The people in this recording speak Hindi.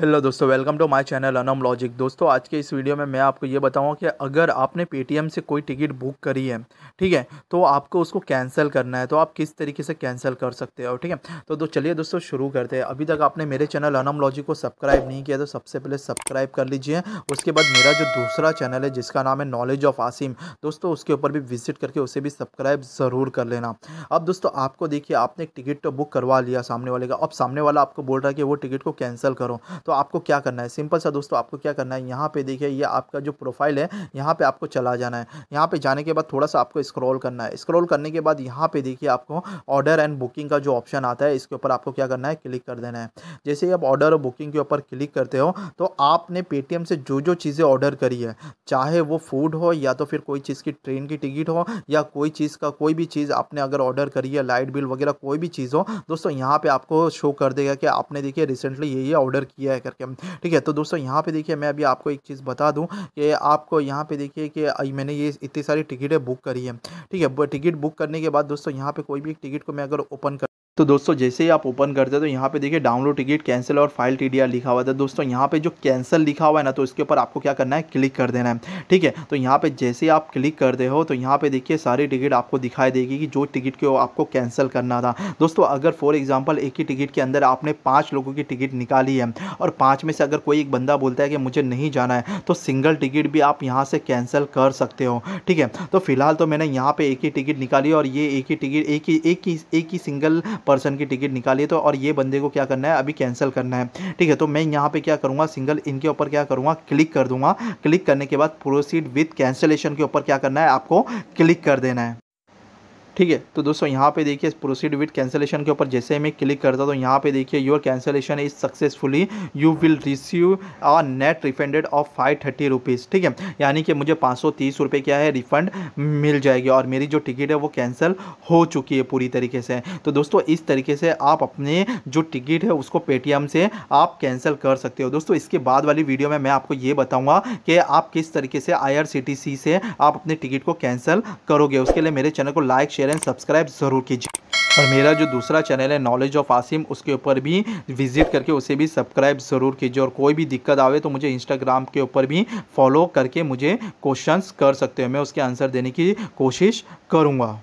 हेलो दोस्तों welcome to my channel Anam logic दोस्तों आज के इस वीडियो में मैं आपको ये बताऊंगा कि अगर आपने पेटीएम से कोई टिकट बुक करी है ठीक है तो आपको उसको कैंसिल करना है तो आप किस तरीके से कैंसिल कर सकते हो ठीक है तो, तो चलिए दोस्तों शुरू करते हैं अभी तक आपने मेरे चैनल अनम लॉजिक को सब्सक्राइब नहीं किया तो सबसे पहले सब्सक्राइब कर लीजिए उसके बाद मेरा जो दूसरा चैनल है जिसका नाम है नॉलेज ऑफ आसिम दोस्तों उसके ऊपर भी विजिट करके उसे भी सब्सक्राइब ज़रूर कर लेना अब दोस्तों आपको देखिए आपने एक टिकट तो बुक करवा लिया सामने वाले का अब सामने वाला आपको बोल रहा है कि वो टिकट को कैंसिल करो तो आपको क्या करना है सिंपल सा दोस्तों आपको क्या करना है यहाँ पे देखिए ये आपका जो प्रोफाइल है यहाँ पे आपको चला जाना है यहाँ पे जाने के बाद थोड़ा सा आपको स्क्रॉल करना है स्क्रॉल करने के बाद यहाँ पे देखिए आपको ऑर्डर एंड बुकिंग का जो ऑप्शन आता है इसके ऊपर आपको क्या करना है क्लिक कर देना है जैसे ही आप ऑर्डर और बुकिंग के ऊपर क्लिक करते हो तो आपने पेटीएम से जो जो चीज़ें ऑर्डर करी है चाहे वो फूड हो या तो फिर कोई चीज़ की ट्रेन की टिकट हो या कोई चीज़ का कोई भी चीज़ आपने अगर ऑर्डर करी है लाइट बिल वगैरह कोई भी चीज़ हो दोस्तों यहाँ पर आपको शो कर देगा कि आपने देखिए रिसेंटली ये ये ऑर्डर किया है रह करके ठीक है तो दोस्तों यहाँ पे देखिए मैं अभी आपको एक चीज़ बता दूँ कि आपको यहाँ पे देखिए कि मैंने ये इतनी सारी टिकटें बुक करी है ठीक है टिकट बुक करने के बाद दोस्तों यहाँ पे कोई भी टिकट को मैं अगर ओपन कर तो दोस्तों जैसे ही आप ओपन करते हैं तो यहाँ पे देखिए डाउनलोड टिकट कैंसिल और फाइल टी लिखा हुआ था दोस्तों यहाँ पे जो कैंसिल लिखा हुआ है ना तो इसके ऊपर आपको क्या करना है क्लिक कर देना है ठीक है तो यहाँ पे जैसे ही आप क्लिक करते हो तो यहाँ पे देखिए सारी टिकट आपको दिखाई देगी कि जो टिकट को आपको कैंसिल करना था दोस्तों अगर फॉर एग्जाम्पल एक ही टिकट के अंदर आपने पाँच लोगों की टिकट निकाली है और पाँच में से अगर कोई एक बंदा बोलता है कि मुझे नहीं जाना है तो सिंगल टिकट भी आप यहाँ से कैंसिल कर सकते हो ठीक है तो फिलहाल तो मैंने यहाँ पर एक ही टिकट निकाली और ये एक ही टिकट एक ही एक ही एक ही सिंगल पर्सन की टिकट निकाली तो और ये बंदे को क्या करना है अभी कैंसिल करना है ठीक है तो मैं यहाँ पर क्या करूँगा सिंगल इनके ऊपर क्या करूँगा क्लिक कर दूंगा क्लिक करने के बाद प्रोसीड विथ कैंसिलेशन के ऊपर क्या करना है आपको क्लिक कर देना है ठीक है तो दोस्तों यहाँ पे देखिए प्रोसीड विद कैंसिलेशन के ऊपर जैसे मैं क्लिक करता तो यहाँ पे देखिए your cancellation is successfully you will receive a net refunded of five thirty rupees ठीक है यानी कि मुझे पाँच सौ तीस रुपये क्या है रिफंड मिल जाएगी और मेरी जो टिकट है वो कैंसिल हो चुकी है पूरी तरीके से तो दोस्तों इस तरीके से आप अपने जो टिकट है उसको पेटीएम से आप कैंसिल कर सकते हो दोस्तों इसके बाद वाली वीडियो में मैं आपको ये बताऊँगा कि आप किस तरीके से आई से आप अपने टिकट को कैंसिल करोगे उसके लिए मेरे चैनल को like share share and subscribe ज़रूर कीजिए और मेरा जो दूसरा चैनल है नॉलेज ऑफ आसिम उसके ऊपर भी विजिट करके उसे भी सब्सक्राइब ज़रूर कीजिए और कोई भी दिक्कत आवे तो मुझे इंस्टाग्राम के ऊपर भी फॉलो करके मुझे क्वेश्चंस कर सकते हो मैं उसके आंसर देने की कोशिश करूँगा